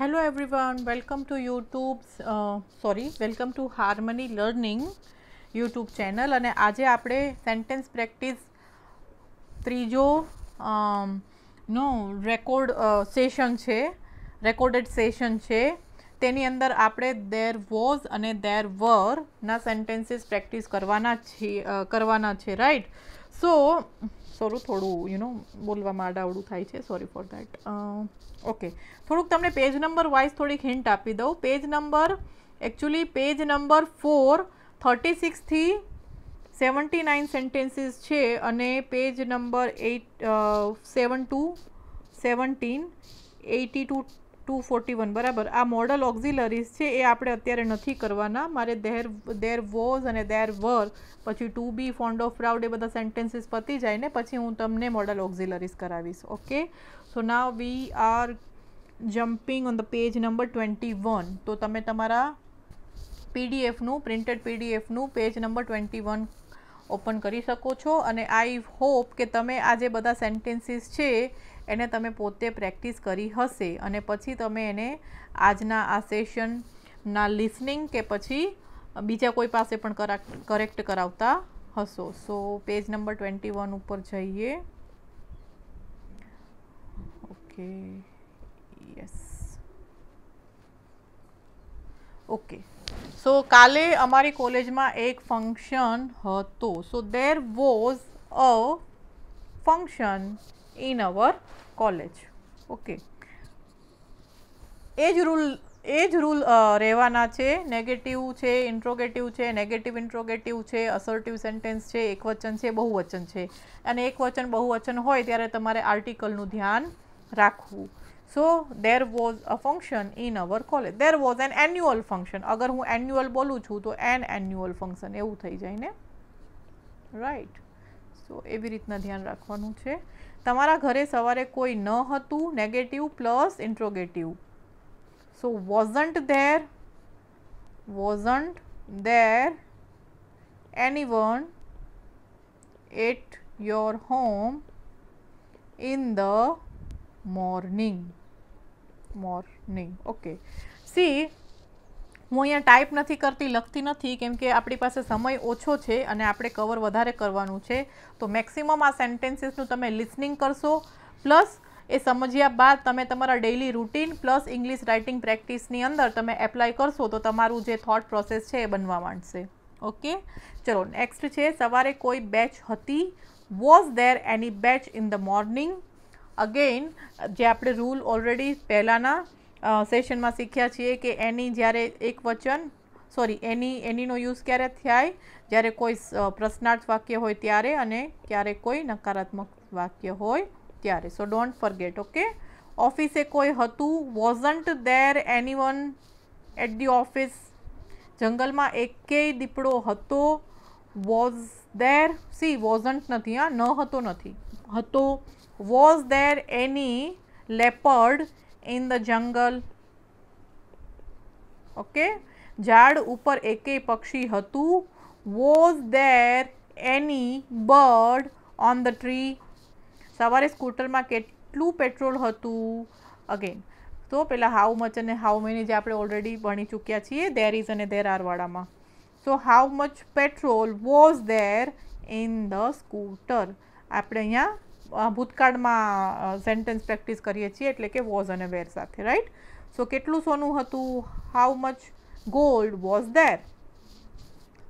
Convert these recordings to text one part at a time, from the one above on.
hello everyone welcome to youtube's sorry welcome to harmony learning YouTube channel અને આજે આપણે sentence practice ત્રીજો um, no record session uh, છે recorded session છે તેની અંદર આપણે દેર વોઝ અને દેર વરના સેન્ટેન્સીસ પ્રેક્ટિસ કરવાના છે કરવાના છે રાઈટ સો સોરો થોડું યુ નો બોલવામાં આડાવડું થાય છે સોરી ફોર દેટ ઓકે થોડુંક તમને પેજ નંબર વાઇઝ થોડીક હિન્ટ આપી દઉં page number actually page number four thirty સિક્સથી સેવન્ટી નાઇન સેન્ટેન્સીસ છે અને page number eight seven to seventeen eighty two 241 बराबर आ मॉडल ऑक्सिलरीज छे ये આપણે અત્યારે નથી કરવાના મારે देयर देयर વોઝ અને देयर वर પછી to be fond of fraud એ બધા સેન્ટેન્સીસ પતી જાય ને પછી હું તમને મોડલ ऑक्सिलरीज કરાવીશ okay so now we are jumping on the page number 21 તો તમે તમારું પીડીએફ નું પ્રિન્ટેડ પીડીએફ નું પેજ નંબર 21 ઓપન કરી શકો છો અને આઈ હોપ કે તમે આ જે બધા સેન્ટેન્સીસ છે એને તમે પોતે પ્રેક્ટિસ કરી હશે અને પછી તમે એને આજના આ સેશન ના લિસનિંગ કે પછી બીજા કોઈ પાસે પણ કરેક્ટ કરાવતા હસો સો પેજ નંબર 21 ઉપર જઈએ ઓકે યસ ઓકે સો કાલે અમારી કોલેજમાં એક ફંક્શન હતું so there was a function in our college okay એ જ રૂલ એ જ રૂલ રહેવાના છે નેગેટિવ છે ઇન્ટ્રોગેટિવ છે નેગેટિવ ઇન્ટ્રોગેટિવ છે અસર્ટિવ સેન્ટેન્સ છે એકવચન છે બહુવચન છે અને એકવચન બહુવચન હોય ત્યારે તમારે આર્ટિકલનું ધ્યાન રાખવું so there was a function in our college there was an annual function અગર હું એન્યુઅલ બોલું છું તો એન એન્યુઅલ ફંક્શન એવું થઈ જાય ને રાઈટ સો એવી રીતના ધ્યાન રાખવાનું છે तमारा घरे सवारे कोई न negative plus interrogative so wasn't there wasn't there anyone at your home in the morning morning okay see મોયા ટાઇપ નથી કરતી લખતી નથી કેમ કે આપડી પાસે સમય ઓછો છે અને આપણે કવર વધારે કરવાનું છે તો મેક્સિમમ આ સેન્ટેન્સીસ નું તમે લિસનિંગ કરશો પ્લસ એ સમજ્યા બાદ તમે તમાર daily routine plus English writing practice ની અંદર તમે એપ્લાય કરશો તો તમારું જે થોટ પ્રોસેસ છે એ બનવા માંડશે ઓકે ચલો નેક્સ્ટ છે સવારે કોઈ બેચ હતી was there any batch in the morning again જે આપણે રૂલ ઓલરેડી પહેલાના અ સેશન માં શીખ્યા છીએ કે એની જ્યારે એક વચન સોરી એની એની નો યુઝ ક્યારે થાય જ્યારે કોઈ પ્રશ્નાર્થ વાક્ય હોય ત્યારે અને ક્યારે કોઈ નકારાત્મક વાક્ય હોય ત્યારે so don't forget okay office એ કોઈ હતું wasn't there anyone at the office જંગલ માં એક કે દીપડો હતો વોઝ ધેર સી વોસન્ટ નથી ના હતો નથી હતો was there any leopard in the jungle okay ઝાડ ઉપર એકેય પક્ષી હતું was there any bird on the tree સવારે સ્કૂટરમાં કેટલું પેટ્રોલ હતું અગેન તો પેલા હાઉ મચ અને હાઉ મેની જે આપણે ઓલરેડી ભણી ચૂક્યા છીએ ધેર ઇઝ અને ધેર આરવાડામાં so how much petrol was there in the scooter આપણે અહીંયા બૂટકાર્ડમાં સેન્ટેન્સ પ્રેક્ટિસ કરિયે છે એટલે કે વોઝ અન અવેર સાથે રાઈટ સો કેટલું સોનું હતું how much gold was there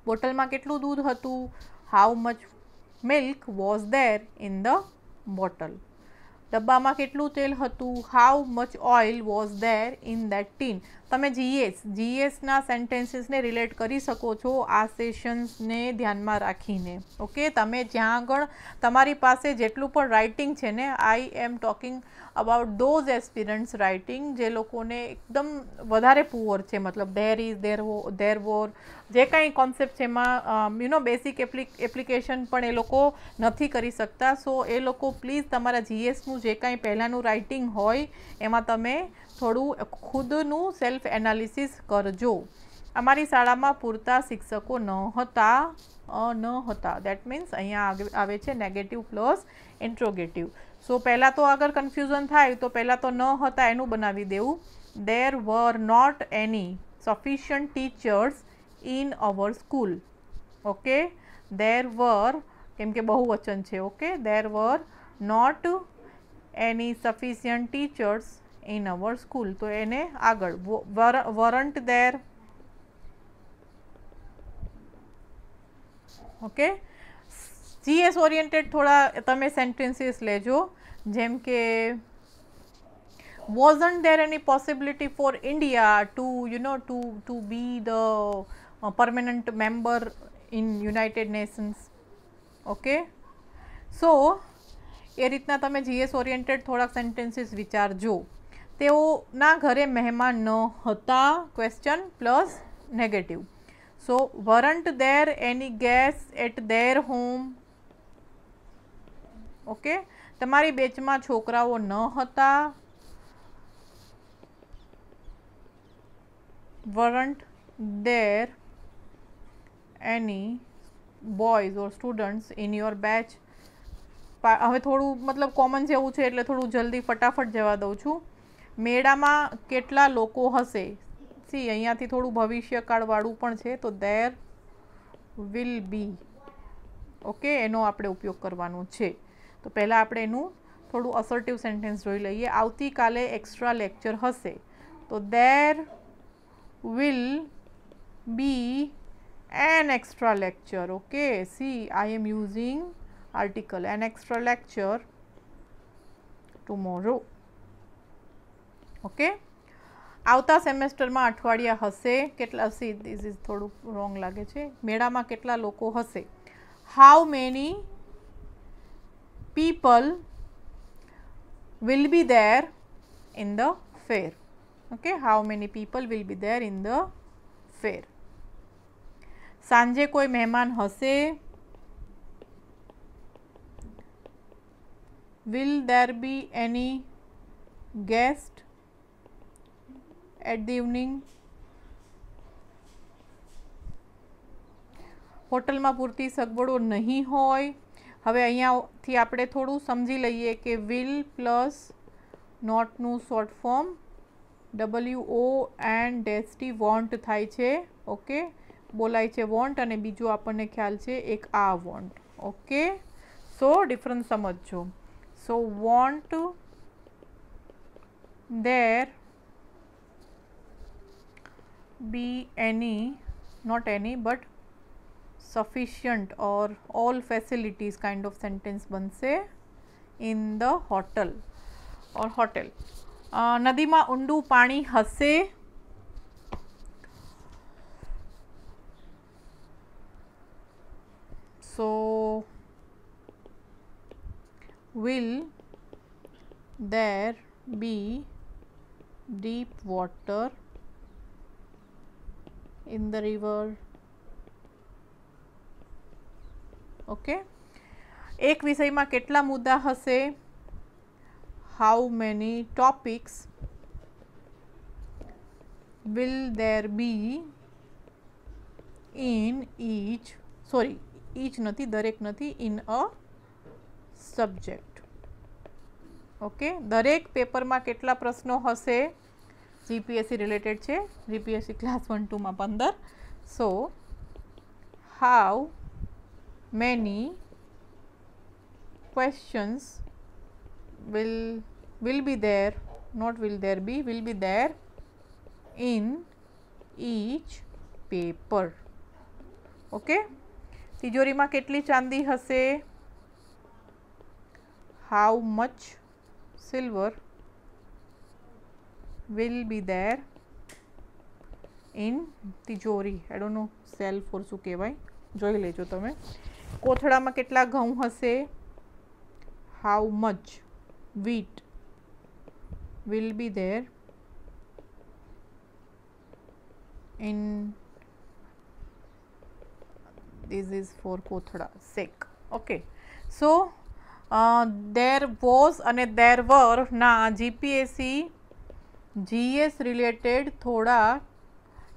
બોટલમાં કેટલું દૂધ હતું how much milk was there in the bottle રબ્બા માં કેટલું તેલ હતું how much oil was there in the tin તમે જીએસ જીએસ ના સેન્ટેન્સીસ ને રિલેટ કરી શકો છો આ સેશન્સ ને ધ્યાન માં રાખીને ઓકે તમે જ્યાં આગળ તમારી પાસે જેટલું પણ રાઈટિંગ છે ને I am talking about those aspirants writing જે લોકો ને એકદમ વધારે પૂર છે મતલબ there is there was there was જે કંઈ કોન્સેપ્ટ છે માં યુ નો બેসিক એપ્લિકેશન પણ એ લોકો નથી કરી શકતા સો એ લોકો પ્લીઝ તમારા जीएस નું જે કંઈ પહેલા નું રાઈટિંગ હોય એમાં તમે થોડું ખુદ નું સેલ્ફ એનાલિસિસ કરજો અમારી શાળા માં પૂરતા શિક્ષકો ન હતા ન હતા ધેટ મીન્સ અહીંયા આવે છે નેગેટિવ ફ્લોસ ઇન્ટ્રોગેટિવ સો પહેલા તો આગર કન્ફ્યુઝન થાય તો પહેલા તો ન હતા એનું બનાવી દેવું there were not any sufficient teachers in our school okay there were કેમ કે બહુવચન છે okay there were not any sufficient teachers in our school તો એને આગળ weren't there okay GS oriented થોડા તમે સેન્ટેન્સીસ લેજો જેમ કે wasn't there any possibility for India to you know to to be the uh, permanent member in united nations okay so એ રીતના તમે જીએસ ઓરિએન્ટેડ થોડાક સેન્ટેન્સીસ વિચારજો તેઓના ઘરે મહેમાન ન હતા question plus negative so weren't there any guests at their home okay તમારી બેચમાં છોકરાઓ ન હતા વરન્ટ દેર any boys or students in your batch હવે થોડું મતલબ કોમન છે હું છે એટલે થોડું જલ્દી फटाफट જવા દઉં છું મેળામાં કેટલા લોકો હશે સી અહીંયાથી થોડું ભવિષ્યકાળ વાળું પણ છે તો there will be ઓકે એનો આપણે ઉપયોગ કરવાનો છે તો પહેલા આપણે એનું થોડું assertive sentence જોઈ લઈએ આવતીકાલે extra lecture હશે તો there will be an extra lecture okay see i am using article an extra lecture tomorrow okay આવતા સેમેસ્ટરમાં અઠવાડિયા હશે કેટલા સી ધીસ ઇઝ થોડુંક રોંગ લાગે છે મેળામાં કેટલા લોકો હશે how many people will be there in the fair okay how many people will be there in the fair સાંજે કોઈ મહેમાન હશે will there be any guest at the evening portal માં पूर्ति સગવડો નહીં હોય હવે અહીંથી આપણે થોડું સમજી લઈએ કે will + not નું short form wo and't won't થાય છે ઓકે बोलाये वोट और बीजों अपन ख्याल से एक आ वोट ओके सो डिफरंस समझो so won't there be any not any but sufficient और all facilities kind of sentence बन से इन द होटल और होटल नदी में ऊँडू पानी हसे so will there be deep water in the river okay okay એક વિષયમાં કેટલા મુદ્દા હશે how many topics will there be in each sorry each નથી દરેક નથી ઇન અ સબ્જેક્ટ ઓકે દરેક પેપરમાં કેટલા પ્રશ્નો હશે જીપીએસસી રિલેટેડ છે જીપીએસસી ક્લાસ વન ટુમાં પંદર સો how many questions will will be there not will there be will be there in each paper okay तिजोरी में केटली चांदी हसे how much silver will be there in तिजोरी एडोन सेल फोर शू कहवाई जी लेजो तब कोथड़ा में के घऊँ हसे how much wheat will be there in this is for Kothada sec okay so uh, there was અને there were ના જીપીએસસી જીએસ રિલેટેડ થોડા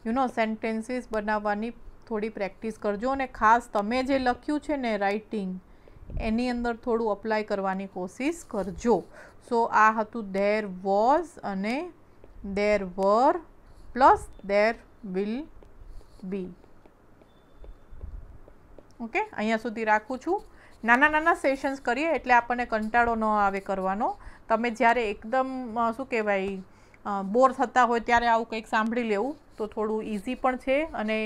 યુ નો સેન્ટેન્સીસ બનાવવાની થોડી પ્રેક્ટિસ કરજો અને ખાસ તમે જે લખ્યું છે ને રાઇટિંગ એની અંદર થોડું અપ્લાય કરવાની કોશિશ કરજો સો આ હતું ધેર વોઝ અને there were plus there will be okay આયા સુધી રાખું છું નાના નાના સેશન્સ કરીએ એટલે આપણને કંટાળો ન આવે કરવાનો તમે જ્યારે એકદમ શું કહેવાય બોર થતા હોય ત્યારે આઉ કઈક સાંભળી લેવું તો થોડું ઈઝી પણ છે અને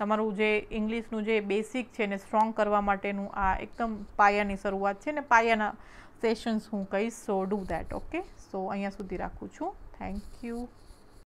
તમારું જે ઇંગ્લિશ નું જે બેઝિક છે ને સ્ટ્રોંગ કરવા માટેનું આ એકદમ પાયાની શરૂઆત છે ને પાયાના સેશન્સ હું કઈ so do that okay so આયા સુધી રાખું છું થેન્ક યુ